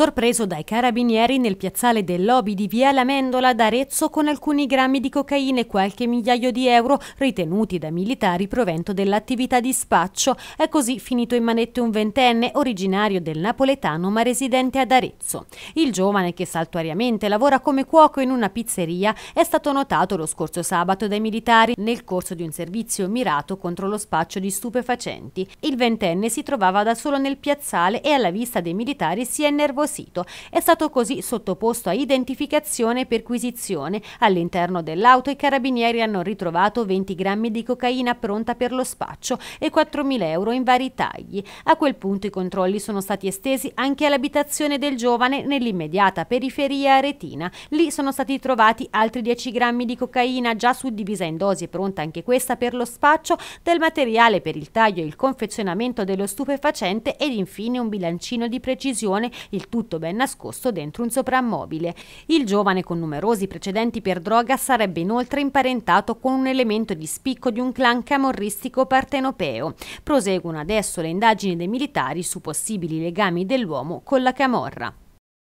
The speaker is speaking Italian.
sorpreso dai carabinieri nel piazzale del lobby di Via Lamendola ad Arezzo con alcuni grammi di cocaina e qualche migliaio di euro ritenuti da militari provento dell'attività di spaccio. È così finito in manette un ventenne, originario del napoletano ma residente ad Arezzo. Il giovane, che saltuariamente lavora come cuoco in una pizzeria, è stato notato lo scorso sabato dai militari nel corso di un servizio mirato contro lo spaccio di stupefacenti. Il ventenne si trovava da solo nel piazzale e alla vista dei militari si è nervoso sito. È stato così sottoposto a identificazione e perquisizione. All'interno dell'auto i carabinieri hanno ritrovato 20 grammi di cocaina pronta per lo spaccio e 4.000 euro in vari tagli. A quel punto i controlli sono stati estesi anche all'abitazione del giovane nell'immediata periferia aretina. Lì sono stati trovati altri 10 grammi di cocaina già suddivisa in dosi e pronta anche questa per lo spaccio, del materiale per il taglio e il confezionamento dello stupefacente ed infine un bilancino di precisione, il tutto tutto ben nascosto dentro un soprammobile. Il giovane con numerosi precedenti per droga sarebbe inoltre imparentato con un elemento di spicco di un clan camorristico partenopeo. Proseguono adesso le indagini dei militari su possibili legami dell'uomo con la camorra.